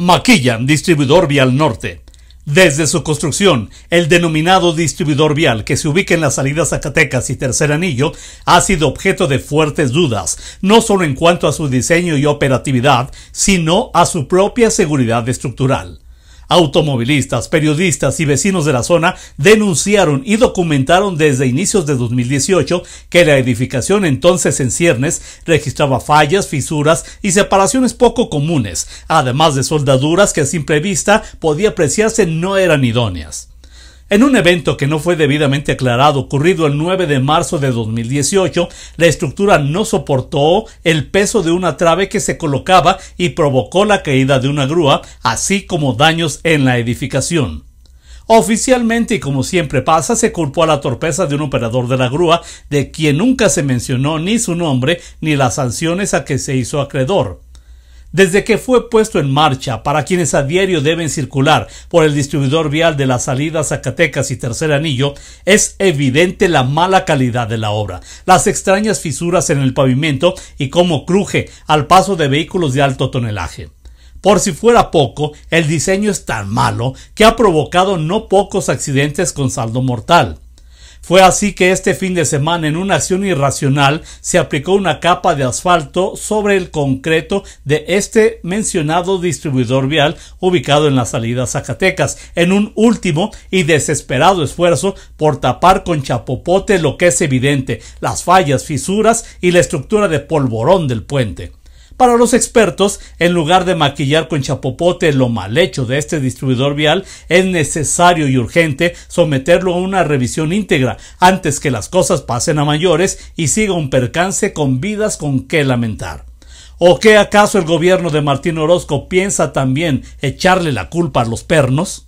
Maquillan Distribuidor Vial Norte. Desde su construcción, el denominado distribuidor vial que se ubica en las salidas Zacatecas y Tercer Anillo ha sido objeto de fuertes dudas, no solo en cuanto a su diseño y operatividad, sino a su propia seguridad estructural. Automovilistas, periodistas y vecinos de la zona denunciaron y documentaron desde inicios de 2018 que la edificación entonces en ciernes registraba fallas, fisuras y separaciones poco comunes, además de soldaduras que a simple vista podía apreciarse no eran idóneas. En un evento que no fue debidamente aclarado ocurrido el 9 de marzo de 2018, la estructura no soportó el peso de una trave que se colocaba y provocó la caída de una grúa, así como daños en la edificación. Oficialmente y como siempre pasa, se culpó a la torpeza de un operador de la grúa, de quien nunca se mencionó ni su nombre ni las sanciones a que se hizo acreedor. Desde que fue puesto en marcha para quienes a diario deben circular por el distribuidor vial de las salidas Zacatecas y Tercer Anillo, es evidente la mala calidad de la obra, las extrañas fisuras en el pavimento y cómo cruje al paso de vehículos de alto tonelaje. Por si fuera poco, el diseño es tan malo que ha provocado no pocos accidentes con saldo mortal. Fue así que este fin de semana, en una acción irracional, se aplicó una capa de asfalto sobre el concreto de este mencionado distribuidor vial ubicado en la salida Zacatecas, en un último y desesperado esfuerzo por tapar con chapopote lo que es evidente, las fallas, fisuras y la estructura de polvorón del puente. Para los expertos, en lugar de maquillar con chapopote lo mal hecho de este distribuidor vial, es necesario y urgente someterlo a una revisión íntegra antes que las cosas pasen a mayores y siga un percance con vidas con que lamentar. ¿O qué acaso el gobierno de Martín Orozco piensa también echarle la culpa a los pernos?